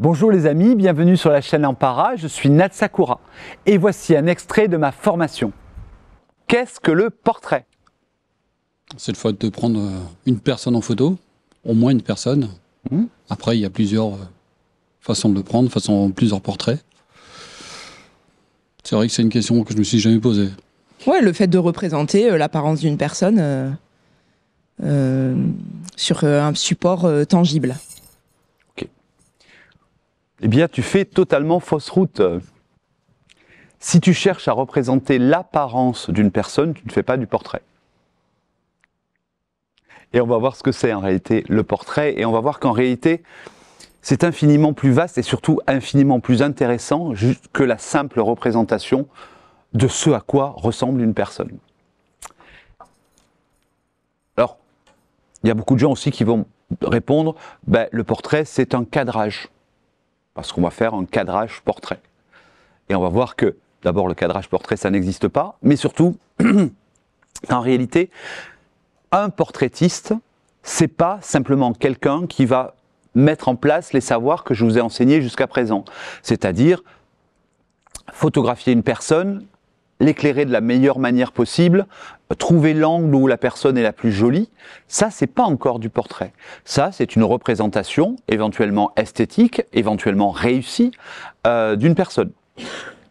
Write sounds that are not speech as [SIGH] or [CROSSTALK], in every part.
Bonjour les amis, bienvenue sur la chaîne Ampara, je suis Natsakura. et voici un extrait de ma formation. Qu'est-ce que le portrait C'est le fait de prendre euh, une personne en photo, au moins une personne. Hmm Après, il y a plusieurs euh, façons de le prendre, façon, plusieurs portraits. C'est vrai que c'est une question que je ne me suis jamais posée. Ouais, le fait de représenter euh, l'apparence d'une personne sur un support tangible eh bien tu fais totalement fausse route. Si tu cherches à représenter l'apparence d'une personne, tu ne fais pas du portrait. Et on va voir ce que c'est en réalité le portrait, et on va voir qu'en réalité, c'est infiniment plus vaste et surtout infiniment plus intéressant que la simple représentation de ce à quoi ressemble une personne. Alors, il y a beaucoup de gens aussi qui vont répondre, ben, le portrait c'est un cadrage. Parce qu'on va faire un cadrage portrait. Et on va voir que, d'abord, le cadrage portrait, ça n'existe pas, mais surtout, [CLEARS THROAT] en réalité, un portraitiste, c'est pas simplement quelqu'un qui va mettre en place les savoirs que je vous ai enseignés jusqu'à présent. C'est-à-dire photographier une personne l'éclairer de la meilleure manière possible, euh, trouver l'angle où la personne est la plus jolie, ça c'est pas encore du portrait. Ça c'est une représentation éventuellement esthétique, éventuellement réussie euh, d'une personne.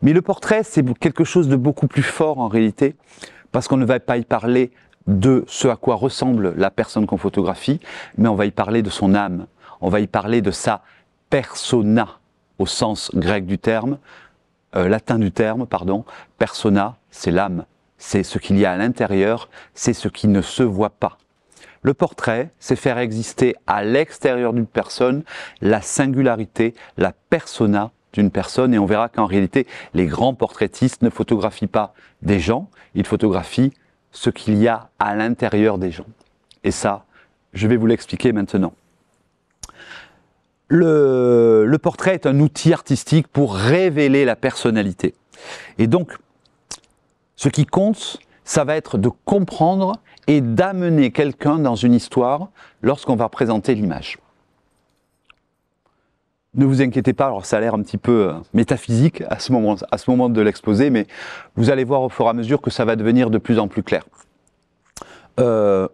Mais le portrait c'est quelque chose de beaucoup plus fort en réalité parce qu'on ne va pas y parler de ce à quoi ressemble la personne qu'on photographie, mais on va y parler de son âme, on va y parler de sa persona au sens grec du terme, euh, latin du terme, pardon, persona, c'est l'âme, c'est ce qu'il y a à l'intérieur, c'est ce qui ne se voit pas. Le portrait, c'est faire exister à l'extérieur d'une personne la singularité, la persona d'une personne et on verra qu'en réalité, les grands portraitistes ne photographient pas des gens, ils photographient ce qu'il y a à l'intérieur des gens. Et ça, je vais vous l'expliquer maintenant le, portrait est un outil artistique pour révéler la personnalité. Et donc, ce qui compte, ça va être de comprendre et d'amener quelqu'un dans une histoire lorsqu'on va présenter l'image. Ne vous inquiétez pas, alors ça a l'air un petit peu euh, métaphysique à ce moment, à ce moment de l'exposer, mais vous allez voir au fur et à mesure que ça va devenir de plus en plus clair. Euh,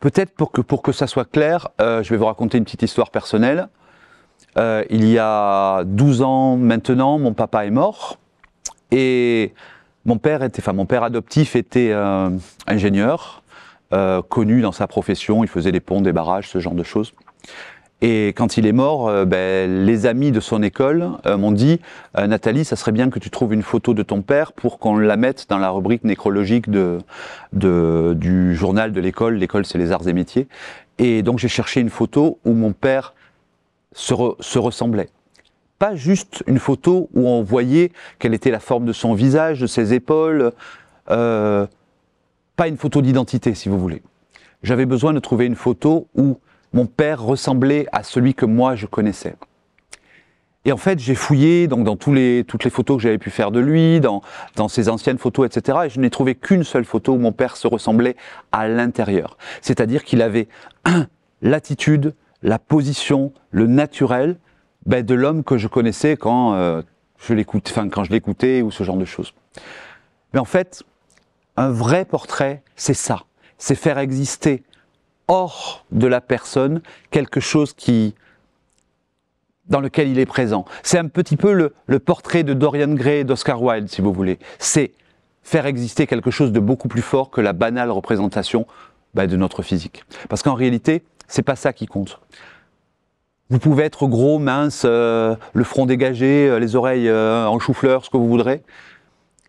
peut-être pour que, pour que ça soit clair, euh, je vais vous raconter une petite histoire personnelle. Euh, il y a 12 ans maintenant, mon papa est mort. Et mon père, était, enfin, mon père adoptif était euh, ingénieur, euh, connu dans sa profession. Il faisait des ponts, des barrages, ce genre de choses. Et quand il est mort, ben, les amis de son école m'ont dit Nathalie, ça serait bien que tu trouves une photo de ton père pour qu'on la mette dans la rubrique nécrologique du journal de l'école. L'école, c'est les arts et métiers. Et donc j'ai cherché une photo où mon père se, ressemblait ressemblaient pas juste une photo où on voyait quelle était la forme de son visage, de ses épaules, euh, pas une photo d'identité si vous voulez. J'avais besoin de trouver une photo où mon père ressemblait à celui que moi je connaissais. Et en fait, j'ai fouillé donc dans toutes les photos que j'avais pu faire de lui, dans, dans ses anciennes photos, etc. Et je n'ai trouvé qu'une seule photo où mon père se ressemblait à l'intérieur. C'est-à-dire qu'il avait [CLEARS THROAT] l'attitude, la position, le naturel ben, de l'homme que je connaissais quand, euh, je enfin, quand je l'écoutais ou ce genre de choses. Mais en fait, un vrai portrait, c'est ça. C'est faire exister hors de la personne quelque chose qui dans lequel il est présent. C'est un petit peu le, portrait de Dorian Gray et d'Oscar Wilde, si vous voulez. C'est faire exister quelque chose de beaucoup plus fort que la banale représentation ben, de notre physique. Parce qu'en réalité, c'est pas ça qui compte. Vous pouvez être gros, mince, euh, le front dégagé, euh, les oreilles euh, en chou-fleur, ce que vous voudrez.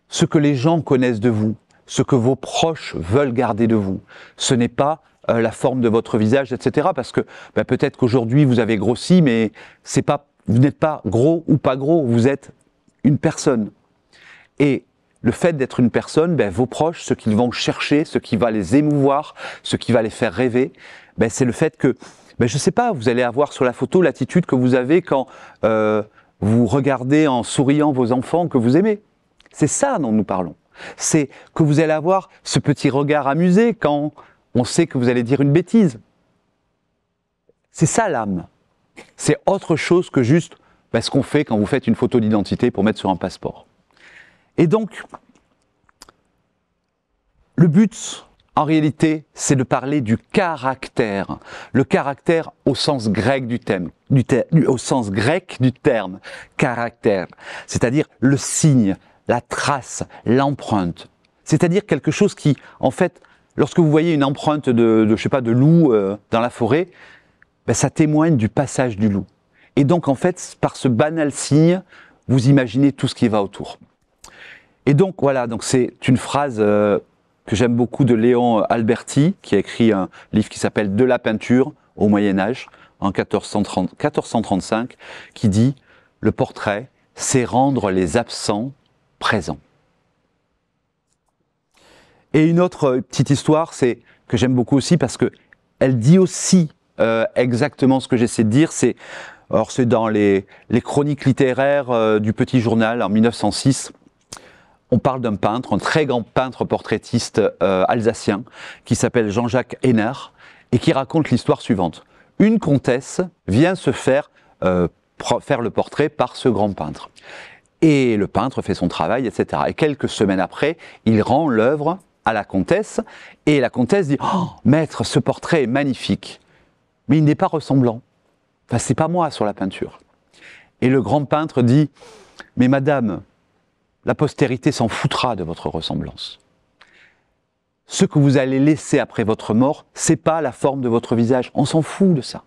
Ce que les gens connaissent de vous, ce que vos proches veulent garder de vous, ce n'est pas la forme de votre visage, etc. Parce que bah, peut-être qu'aujourd'hui vous avez grossi, mais c'est pas, vous n'êtes pas gros ou pas gros, vous êtes une personne. Et le fait d'être une personne, ben, vos proches, ce qu'ils vont chercher, ce qui va les émouvoir, ce qui va les faire rêver, ben, c'est le fait que, ben, je ne sais pas, vous allez avoir sur la photo l'attitude que vous avez quand euh, vous regardez en souriant vos enfants que vous aimez. C'est ça dont nous parlons. C'est que vous allez avoir ce petit regard amusé quand on sait que vous allez dire une bêtise. C'est ça l'âme. C'est autre chose que juste ben, ce qu'on fait quand vous faites une photo d'identité pour mettre sur un passeport. Et donc, le but en réalité, c'est de parler du caractère. Le caractère au sens grec du, thème, au sens grec du terme, caractère, c'est-à-dire le signe, la trace, l'empreinte. C'est-à-dire quelque chose qui, en fait, lorsque vous voyez une empreinte de, je sais pas, de loup euh, dans la forêt, ben, ça témoigne du passage du loup. Et donc, en fait, par ce banal signe, vous imaginez tout ce qui va autour. Et donc, voilà, donc c'est une phrase euh, que j'aime beaucoup de Léon Alberti, qui a écrit un livre qui s'appelle De la peinture au Moyen Âge, en 1435, qui dit Le portrait, c'est rendre les absents présents. Et une autre euh, petite histoire, c'est que j'aime beaucoup aussi parce que elle dit aussi euh, exactement ce que j'essaie de dire. C'est, alors c'est dans les, chroniques littéraires euh, du Petit Journal en 1906 on parle d'un peintre, un très grand peintre portraitiste euh, alsacien, qui s'appelle Jean-Jacques Hénard, et qui raconte l'histoire suivante. Une comtesse vient se faire euh, faire le portrait par ce grand peintre. Et le peintre fait son travail, etc. Et quelques semaines après, il rend l'œuvre à la comtesse, et la comtesse dit oh, Maître, ce portrait est magnifique, mais il n'est pas ressemblant. Enfin, c'est pas moi sur la peinture. Et le grand peintre dit Mais madame, la postérité s'en foutra de votre ressemblance. Ce que vous allez laisser après votre mort, c'est pas la forme de votre visage, on s'en fout de ça.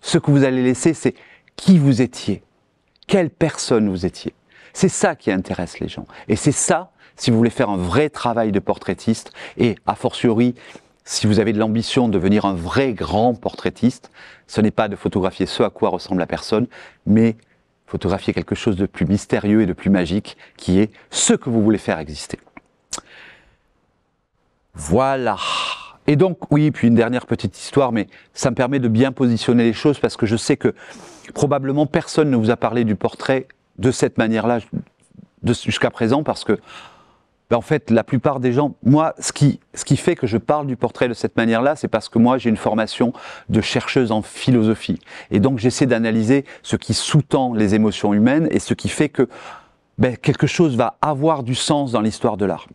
Ce que vous allez laisser, c'est qui vous étiez, quelle personne vous étiez. C'est ça qui intéresse les gens. Et c'est ça, si vous voulez faire un vrai travail de portraitiste, et a fortiori, si vous avez de l'ambition de devenir un vrai grand portraitiste, ce n'est pas de photographier ce à quoi ressemble la personne, mais photographier quelque chose de plus mystérieux et de plus magique, qui est ce que vous voulez faire exister. Voilà. Et donc, oui, puis une dernière petite histoire, mais ça me permet de bien positionner les choses parce que je sais que probablement personne ne vous a parlé du portrait de cette manière-là jusqu'à présent parce que ben, en fait, la plupart des gens, moi, ce qui, ce qui fait que je parle du portrait de cette manière-là, c'est parce que moi, j'ai une formation de chercheuse en philosophie. Et donc, j'essaie d'analyser ce qui sous-tend les émotions humaines et ce qui fait que ben, quelque chose va avoir du sens dans l'histoire de l'art.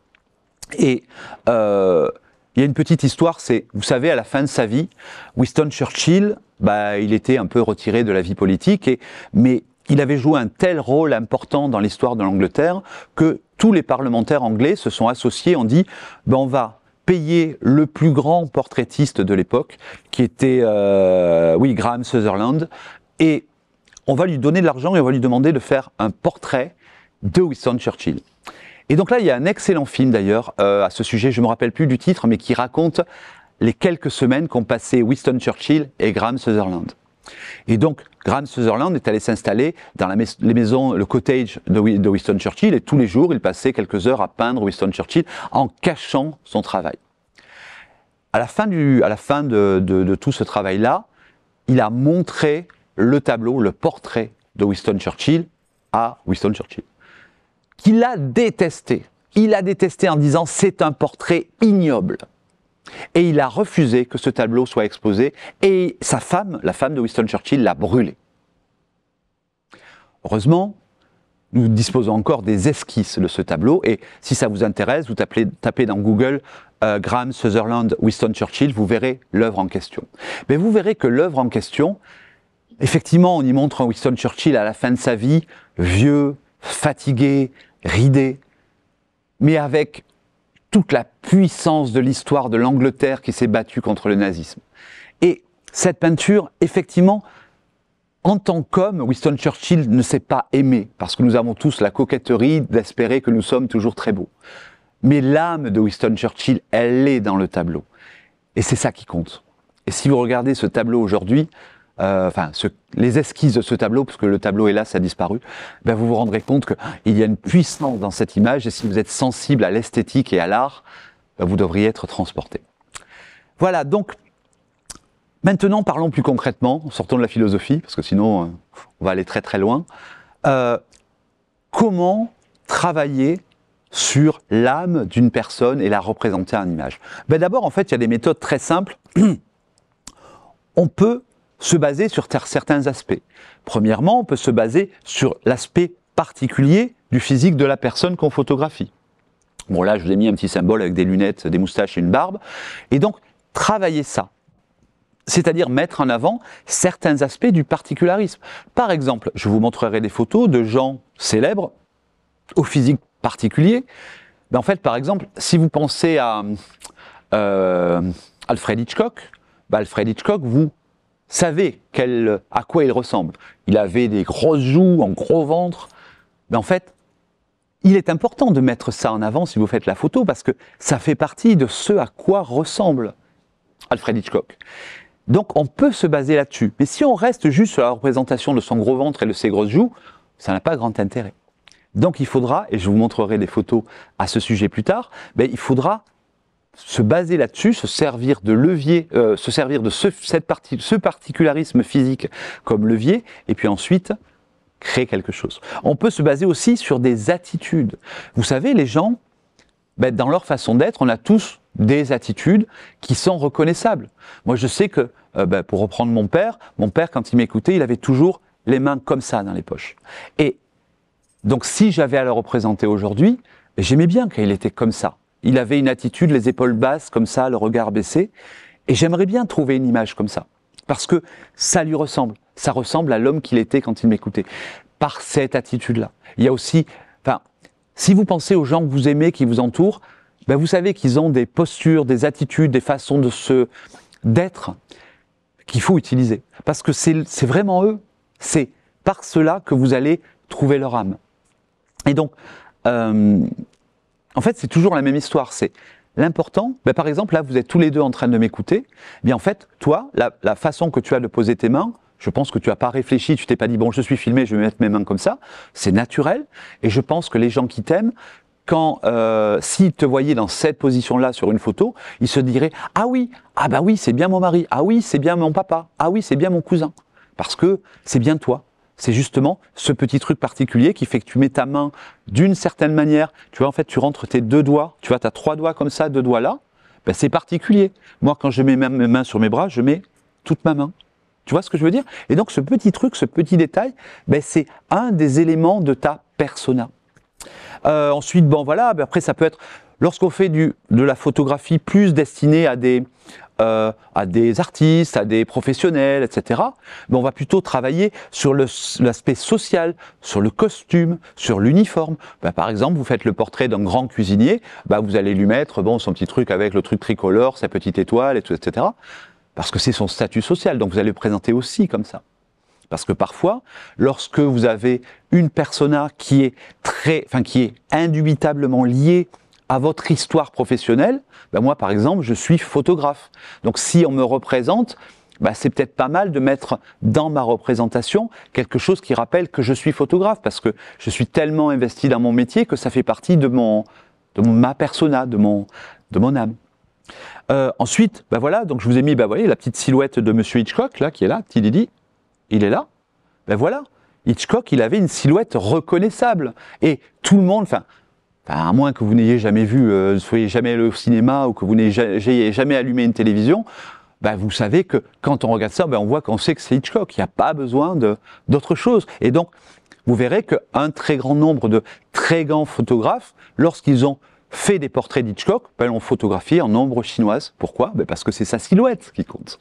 Et euh, il y a une petite histoire, c'est, vous savez, à la fin de sa vie, Winston Churchill, ben, il était un peu retiré de la vie politique, et, mais il avait joué un tel rôle important dans l'histoire de l'Angleterre que tous les parlementaires anglais se sont associés, ont dit, ben on va payer le plus grand portraitiste de l'époque, qui était, euh, oui, Graham Sutherland, et on va lui donner de l'argent et on va lui demander de faire un portrait de Winston Churchill. Et donc là, il y a un excellent film d'ailleurs euh, à ce sujet, je me rappelle plus du titre, mais qui raconte les quelques semaines qu'ont passé Winston Churchill et Graham Sutherland. Et donc, Grant Sutherland est allé s'installer dans les maisons, le cottage de, Winston Churchill, et tous les jours, il passait quelques heures à peindre Winston Churchill en cachant son travail. À la fin, de, de tout ce travail-là, il a montré le tableau, le portrait de Winston Churchill à Winston Churchill, qu'il a détesté. Il a détesté en disant c'est un portrait ignoble. Et il a refusé que ce tableau soit exposé et sa femme, la femme de Winston Churchill, l'a brûlé. Heureusement, nous disposons encore des esquisses de ce tableau et si ça vous intéresse, vous tapez, dans Google euh, Graham Sutherland Winston Churchill, vous verrez l'œuvre en question. Mais vous verrez que l'œuvre en question, effectivement, on y montre Winston Churchill à la fin de sa vie, vieux, fatigué, ridé, mais avec toute la puissance de l'histoire de l'Angleterre qui s'est battue contre le nazisme. Et cette peinture, effectivement, en tant qu'homme, Winston Churchill ne s'est pas aimé, parce que nous avons tous la coquetterie d'espérer que nous sommes toujours très beaux. Mais l'âme de Winston Churchill, elle est dans le tableau. Et c'est ça qui compte. Et si vous regardez ce tableau aujourd'hui, euh, enfin les esquisses de ce tableau, parce que le tableau est là, ça a disparu, ben vous vous rendrez compte qu'il hein, y a une puissance dans cette image et si vous êtes sensible à l'esthétique et à l'art, ben, vous devriez être transporté. Voilà, donc maintenant parlons plus concrètement, sortons de la philosophie, parce que sinon euh, on va aller très très loin. Euh, comment travailler sur l'âme d'une personne et la représenter en image ben D'abord, en fait, il y a des méthodes très simples. [CLEARS THROAT] on peut se baser sur certains aspects. Premièrement, on peut se baser sur l'aspect particulier du physique de la personne qu'on photographie. Bon là, je vous ai mis un petit symbole avec des lunettes, des moustaches et une barbe. Et donc, travailler ça, c'est-à-dire mettre en avant certains aspects du particularisme. Par exemple, je vous montrerai des photos de gens célèbres au physique particulier. Ben, en fait, par exemple, si vous pensez à euh, Alfred Hitchcock, ben, Alfred Hitchcock, vous savait à quoi il ressemble. Il avait des grosses joues, un gros ventre. Mais en fait, il est important de mettre ça en avant si vous faites la photo parce que ça fait partie de ce à quoi ressemble Alfred Hitchcock. Donc on peut se baser là-dessus. Mais si on reste juste sur la représentation de son gros ventre et de ses grosses joues, ça n'a pas grand intérêt. Donc il faudra, et je vous montrerai des photos à ce sujet plus tard, mais il faudra se baser là-dessus, se servir de levier, euh, se servir de ce, cette partie, ce particularisme physique comme levier, et puis ensuite créer quelque chose. On peut se baser aussi sur des attitudes. Vous savez, les gens, ben, dans leur façon d'être, on a tous des attitudes qui sont reconnaissables. Moi, je sais que, euh, ben, pour reprendre mon père, mon père, quand il m'écoutait, il avait toujours les mains comme ça dans les poches. Et donc, si j'avais à le représenter aujourd'hui, j'aimais bien qu'il était comme ça. Il avait une attitude, les épaules basses, comme ça, le regard baissé. Et j'aimerais bien trouver une image comme ça. Parce que ça lui ressemble. Ça ressemble à l'homme qu'il était quand il m'écoutait. Par cette attitude-là. Il y a aussi, enfin, si vous pensez aux gens que vous aimez, qui vous entourent, ben vous savez qu'ils ont des postures, des attitudes, des façons de se, d'être qu'il faut utiliser. Parce que c'est vraiment eux. C'est par cela que vous allez trouver leur âme. Et donc, euh, en fait, c'est toujours la même histoire. C'est l'important, ben, par exemple, là, vous êtes tous les deux en train de m'écouter. bien, en fait, toi, la, façon que tu as de poser tes mains, je pense que tu n'as pas réfléchi, tu t'es pas dit, bon, je suis filmé, je vais mettre mes mains comme ça. C'est naturel. Et je pense que les gens qui t'aiment, quand euh, s'ils te voyaient dans cette position-là sur une photo, ils se diraient ah oui ah bah oui c'est bien mon mari ah oui c'est bien mon papa ah oui c'est bien mon cousin parce que c'est bien toi c'est justement ce petit truc particulier qui fait que tu mets ta main d'une certaine manière. Tu vois, en fait, tu rentres tes deux doigts. Tu vois, tu as trois doigts comme ça, deux doigts là. Ben, c'est particulier. Moi, quand je mets mes mains sur mes bras, je mets toute ma main. Tu vois ce que je veux dire Et donc, ce petit truc, ce petit détail, ben, c'est un des éléments de ta persona. Euh, ensuite, bon voilà, ben, après, ça peut être lorsqu'on fait du, de la photographie plus destinée à des, euh, à des artistes, à des professionnels, etc. Mais on va plutôt travailler sur l'aspect social, sur le costume, sur l'uniforme. Bah, par exemple, vous faites le portrait d'un grand cuisinier, bah, vous allez lui mettre bon son petit truc avec le truc tricolore, sa petite étoile, et tout, etc. Parce que c'est son statut social, donc vous allez le présenter aussi comme ça. Parce que parfois, lorsque vous avez une persona qui est très, enfin, qui est indubitablement liée à votre histoire professionnelle, bah, moi par exemple, je suis photographe. Donc si on me représente, bah, c'est peut-être pas mal de mettre dans ma représentation quelque chose qui rappelle que je suis photographe, parce que je suis tellement investi dans mon métier que ça fait partie de mon, de ma persona, de mon, de mon âme. Euh, ensuite, bah, voilà, donc je vous ai mis, la petite silhouette de Monsieur Hitchcock là, qui est là, petit Didi, il est là. Ben voilà, Hitchcock, il avait une silhouette reconnaissable. Et tout le monde, enfin, bah, à moins que vous n'ayez jamais vu, euh, ne soyez jamais allé au cinéma ou que vous n'ayez jamais allumé une télévision, bah, vous savez que quand on regarde ça, bah, on voit qu'on sait que c'est Hitchcock. Il n'y a pas besoin d'autre chose. Et donc, vous verrez qu'un très grand nombre de très grands photographes, lorsqu'ils ont fait des portraits d'Hitchcock, ben, on photographie en ombre chinoise. Pourquoi ben, Parce que c'est sa silhouette qui compte.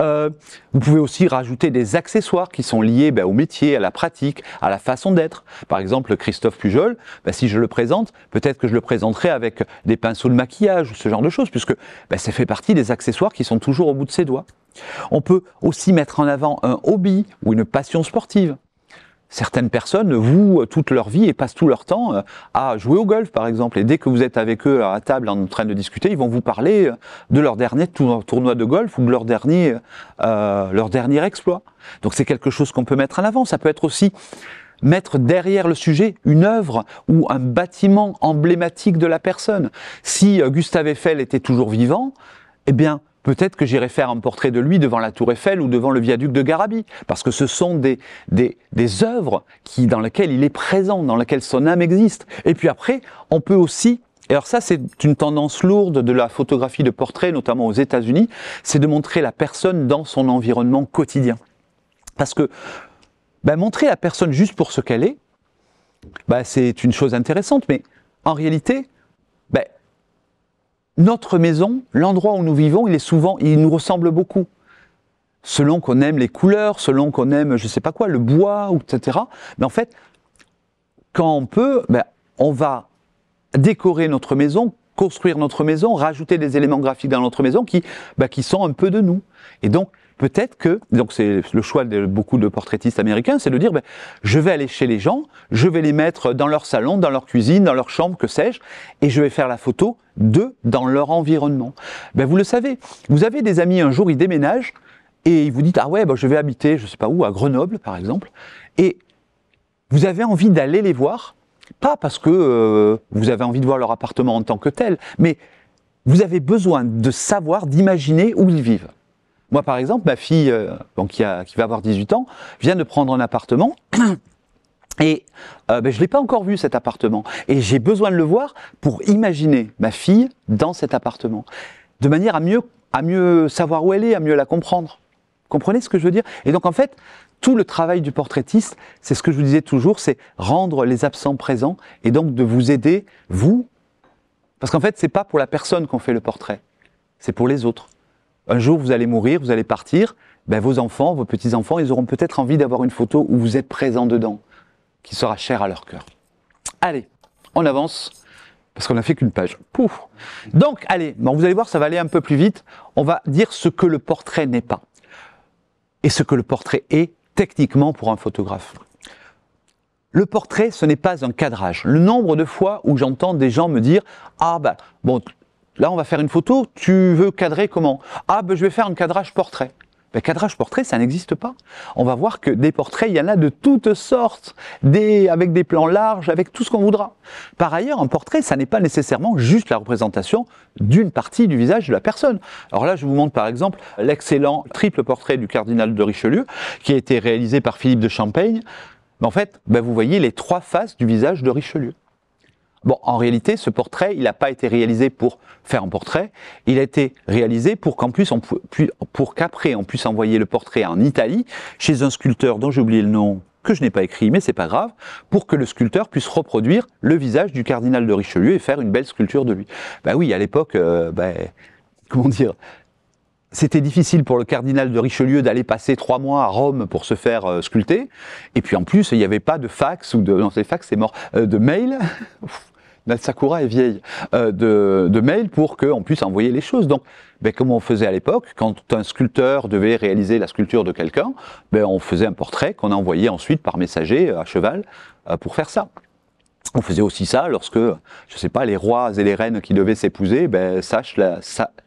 Euh, vous pouvez aussi rajouter des accessoires qui sont liés ben, au métier, à la pratique, à la façon d'être. Par exemple, Christophe Pujol, ben, si je le présente, peut-être que je le présenterai avec des pinceaux de maquillage ou ce genre de choses, puisque ça fait partie des accessoires qui sont toujours au bout de ses doigts. On peut aussi mettre en avant un hobby ou une passion sportive certaines personnes vous euh, toute leur vie et passent tout leur temps euh, à jouer au golf, par exemple. Et dès que vous êtes avec eux à table en train de discuter, ils vont vous parler euh, de leur dernier tournoi de golf ou de leur dernier, leur dernier exploit. Donc c'est quelque chose qu'on peut mettre en avant. Ça peut être aussi mettre derrière le sujet une œuvre ou un bâtiment emblématique de la personne. Si Gustave Eiffel était toujours vivant, eh bien, Peut-être que j'irai faire un portrait de lui devant la Tour Eiffel ou devant le viaduc de Garabi. parce que ce sont des, des, œuvres qui, dans lesquelles il est présent, dans lesquelles son âme existe. Et puis après, on peut aussi et alors ça, c'est une tendance lourde de la photographie de portrait, notamment aux États-Unis, c'est de montrer la personne dans son environnement quotidien. Parce que ben, montrer la personne juste pour ce qu'elle est, ben, c'est une chose intéressante, mais en réalité, notre maison, l'endroit où nous vivons, il est souvent, il nous ressemble beaucoup. Selon qu'on aime les couleurs, selon qu'on aime, je ne sais pas quoi, le bois, etc. Mais en fait, quand on peut, ben, on va décorer notre maison construire notre maison, rajouter des éléments graphiques dans notre maison qui, bah, qui sont un peu de nous. Et donc, peut-être que, donc c'est le choix de beaucoup de portraitistes américains, c'est de dire, ben, je vais aller chez les gens, je vais les mettre dans leur salon, dans leur cuisine, dans leur chambre, que sais-je, et je vais faire la photo d'eux dans leur environnement. Ben, vous le savez, vous avez des amis, un jour ils déménagent, et ils vous disent, ah ouais, ben, je vais habiter, je sais pas où, à Grenoble par exemple, et vous avez envie d'aller les voir, pas parce que euh, vous avez envie de voir leur appartement en tant que tel, mais vous avez besoin de savoir, d'imaginer où ils vivent. Moi, par exemple, ma fille, euh, qui, va avoir 18 ans, vient de prendre un appartement. [CLEARS THROAT] Et euh, ben, je ne l'ai pas encore vu cet appartement. Et j'ai besoin de le voir pour imaginer ma fille dans cet appartement. De manière à mieux, à mieux savoir où elle est, à mieux la comprendre comprenez ce que je veux dire Et donc en fait, tout le travail du portraitiste, c'est ce que je vous disais toujours, c'est rendre les absents présents et donc de vous aider, vous, parce qu'en fait, ce n'est pas pour la personne qu'on fait le portrait, c'est pour les autres. Un jour, vous allez mourir, vous allez partir, ben, vos enfants, vos petits-enfants, ils auront peut-être envie d'avoir une photo où vous êtes présent dedans, qui sera chère à leur cœur. Allez, on avance parce qu'on n'a fait qu'une page. Pouf. Donc, allez, bon, vous allez voir, ça va aller un peu plus vite. On va dire ce que le portrait n'est pas et ce que le portrait est techniquement pour un photographe. Le portrait, ce n'est pas un cadrage. Le nombre de fois où j'entends des gens me dire Ah, ben, bon, là, on va faire une photo, tu veux cadrer comment Ah, ben, je vais faire un cadrage portrait cadrage portrait, ça n'existe pas. On va voir que des portraits, il y en a de toutes sortes, avec des plans larges, avec tout ce qu'on voudra. Par ailleurs, un portrait, ça n'est pas nécessairement juste la représentation d'une partie du visage de la personne. Alors là, je vous montre par exemple l'excellent triple portrait du cardinal de Richelieu, qui a été réalisé par Philippe de Champagne. En fait, ben vous voyez les trois faces du visage de Richelieu. Bon, en réalité, ce portrait, il n'a pas été réalisé pour faire un portrait, il a été réalisé pour qu'en plus, on pour qu'après, on puisse envoyer le portrait en Italie chez un sculpteur dont j'ai oublié le nom, que je n'ai pas écrit, mais c'est pas grave, pour que le sculpteur puisse reproduire le visage du cardinal de Richelieu et faire une belle sculpture de lui. Ben oui, à l'époque, euh, bah, comment dire, c'était difficile pour le cardinal de Richelieu d'aller passer trois mois à Rome pour se faire euh, sculpter. Et puis en plus, il n'y avait pas de fax ou de non, c'est fax, c'est mort, euh, de mail. Natsakura est vieille, euh, de, de mails pour qu'on puisse envoyer les choses. Donc, ben, comme on faisait à l'époque, quand un sculpteur devait réaliser la sculpture de quelqu'un, ben, on faisait un portrait qu'on envoyait ensuite par messager euh, à cheval euh, pour faire ça. On faisait aussi ça lorsque, je sais pas, les rois et les reines qui devaient s'épouser, ben,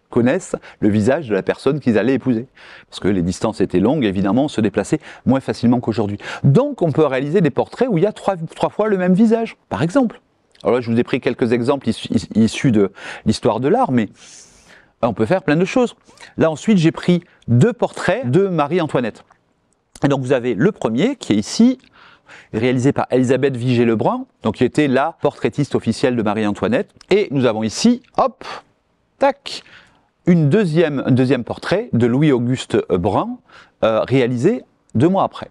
connaissent le visage de la personne qu'ils allaient épouser. Parce que les distances étaient longues, évidemment, on se déplaçait moins facilement qu'aujourd'hui. Donc on peut réaliser des portraits où il y a trois, trois fois le même visage, par exemple. Alors là, je vous ai pris quelques exemples issus de l'histoire de l'art, mais on peut faire plein de choses. Là, ensuite, j'ai pris deux portraits de Marie-Antoinette. donc, vous avez le premier, qui est ici, réalisé par Elisabeth Vigée-Lebrun, donc qui était la portraitiste officielle de Marie-Antoinette. Et nous avons ici, hop, tac, une deuxième, un deuxième portrait de Louis-Auguste Brun, euh, réalisé deux mois après.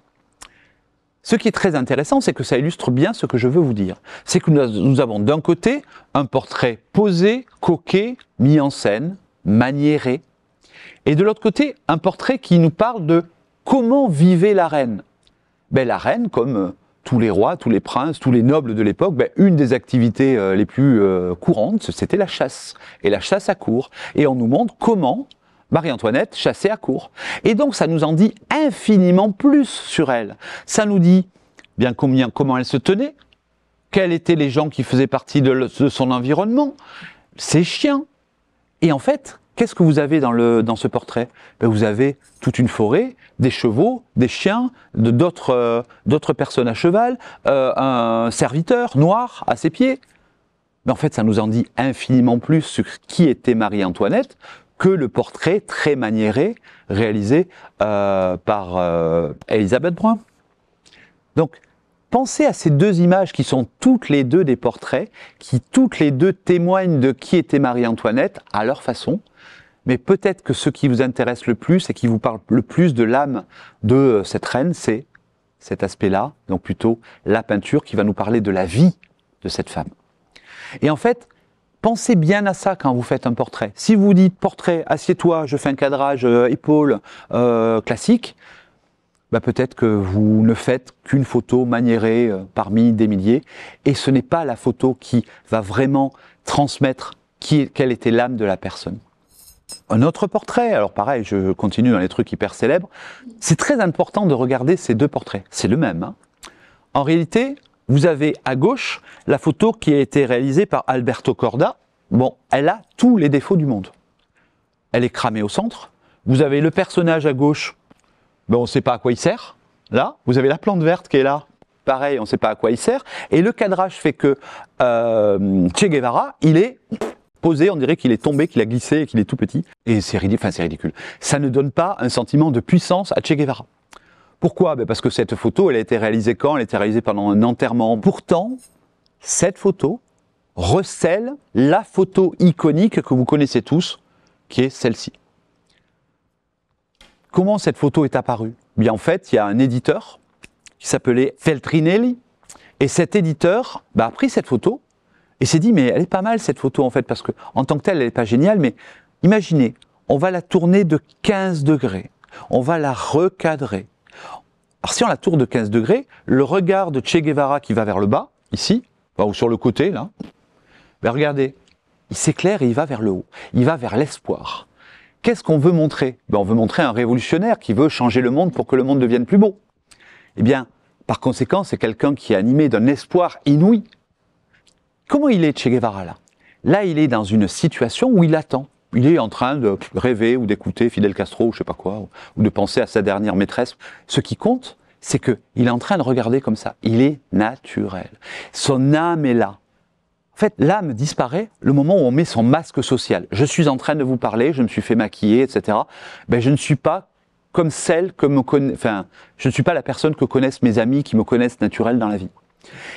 Ce qui est très intéressant, c'est que ça illustre bien ce que je veux vous dire. C'est que nous avons d'un côté un portrait posé, coquet, mis en scène, maniéré, et de l'autre côté un portrait qui nous parle de comment vivait la reine. Ben, la reine, comme euh, tous les rois, tous les princes, tous les nobles de l'époque, ben, une des activités euh, les plus euh, courantes, c'était la chasse, et la chasse à court. Et on nous montre comment Marie-Antoinette chassée à court. Et donc ça nous en dit infiniment plus sur elle. Ça nous dit bien combien, comment elle se tenait, quels étaient les gens qui faisaient partie de, son environnement, ses chiens. Et en fait, qu'est-ce que vous avez dans, le, dans ce portrait ben, Vous avez toute une forêt, des chevaux, des chiens, d'autres euh, d'autres personnes à cheval, euh, un serviteur noir à ses pieds. Mais ben, en fait, ça nous en dit infiniment plus sur qui était Marie-Antoinette que le portrait très maniéré réalisé euh, par euh, Elisabeth Brun. Donc, pensez à ces deux images qui sont toutes les deux des portraits, qui toutes les deux témoignent de qui était Marie-Antoinette à leur façon. Mais peut-être que ce qui vous intéresse le plus et qui vous parle le plus de l'âme de euh, cette reine, c'est cet aspect-là, donc plutôt la peinture qui va nous parler de la vie de cette femme. Et en fait, Pensez bien à ça quand vous faites un portrait. Si vous dites portrait, assieds-toi, je fais un cadrage euh, épaule euh, classique, bah peut-être que vous ne faites qu'une photo maniérée euh, parmi des milliers, et ce n'est pas la photo qui va vraiment transmettre quelle était l'âme de la personne. Un autre portrait, alors pareil, je continue dans les trucs hyper célèbres, c'est très important de regarder ces deux portraits, c'est le même. Hein. En réalité, vous avez à gauche la photo qui a été réalisée par Alberto Corda. Bon, elle a tous les défauts du monde. Elle est cramée au centre. Vous avez le personnage à gauche, on ne sait pas à quoi il sert. Là, vous avez la plante verte qui est là, pareil, on ne sait pas à quoi il sert. Et le cadrage fait que euh, Che Guevara, il est posé, on dirait qu'il est tombé, qu'il a glissé qu'il est tout petit. Et c'est c'est ridicule. Ça ne donne pas un sentiment de puissance à Che Guevara. Pourquoi ben, Parce que cette photo, elle a été réalisée quand Elle a été réalisée pendant un enterrement. Pourtant, cette photo recèle la photo iconique que vous connaissez tous, qui est celle-ci. Comment cette photo est apparue Bien en fait, il y a un éditeur qui s'appelait Feltrinelli, et cet éditeur ben, a pris cette photo et s'est dit mais elle est pas mal cette photo en fait parce que en tant que telle elle n'est pas géniale, mais imaginez, on va la tourner de 15 degrés, on va la recadrer, alors, si on la tour de 15 degrés, le regard de Che Guevara qui va vers le bas, ici, bah, ou sur le côté, là, bah, regardez, il s'éclaire et il va vers le haut, il va vers l'espoir. Qu'est-ce qu'on veut montrer bah, On veut montrer un révolutionnaire qui veut changer le monde pour que le monde devienne plus beau. Eh bien, par conséquent, c'est quelqu'un qui est animé d'un espoir inouï. Comment il est Che Guevara là Là, il est dans une situation où il attend il est en train de rêver ou d'écouter Fidel Castro ou je sais pas quoi, ou de penser à sa dernière maîtresse. Ce qui compte, c'est que il est en train de regarder comme ça. Il est naturel. Son âme est là. En fait, l'âme disparaît le moment où on met son masque social. Je suis en train de vous parler, je me suis fait maquiller, etc. Ben, je ne suis pas comme celle que me enfin, je ne suis pas la personne que connaissent mes amis qui me connaissent naturel dans la vie.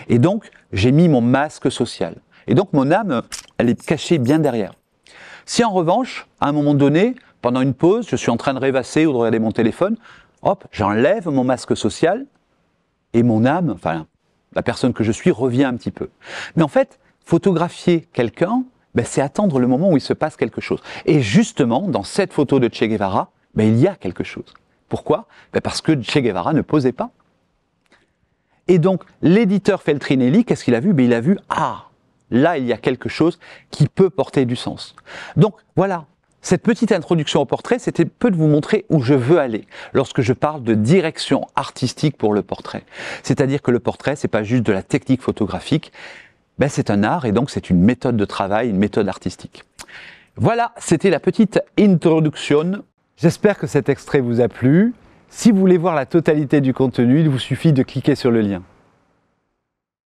Et donc, j'ai mis mon masque social. Et donc, mon âme, elle est cachée bien derrière. Si en revanche, à un moment donné, pendant une pause, je suis en train de rêvasser ou de regarder mon téléphone, hop, j'enlève mon masque social et mon âme, enfin la personne que je suis, revient un petit peu. Mais en fait, photographier quelqu'un, ben, c'est attendre le moment où il se passe quelque chose. Et justement, dans cette photo de Che Guevara, ben, il y a quelque chose. Pourquoi ben, Parce que Che Guevara ne posait pas. Et donc, l'éditeur Feltrinelli, qu'est-ce qu'il a vu ben, Il a vu, ah, Là, il y a quelque chose qui peut porter du sens. Donc voilà, cette petite introduction au portrait, c'était peu de vous montrer où je veux aller lorsque je parle de direction artistique pour le portrait. C'est-à-dire que le portrait, c'est pas juste de la technique photographique, ben c'est un art et donc c'est une méthode de travail, une méthode artistique. Voilà, c'était la petite introduction. J'espère que cet extrait vous a plu. Si vous voulez voir la totalité du contenu, il vous suffit de cliquer sur le lien.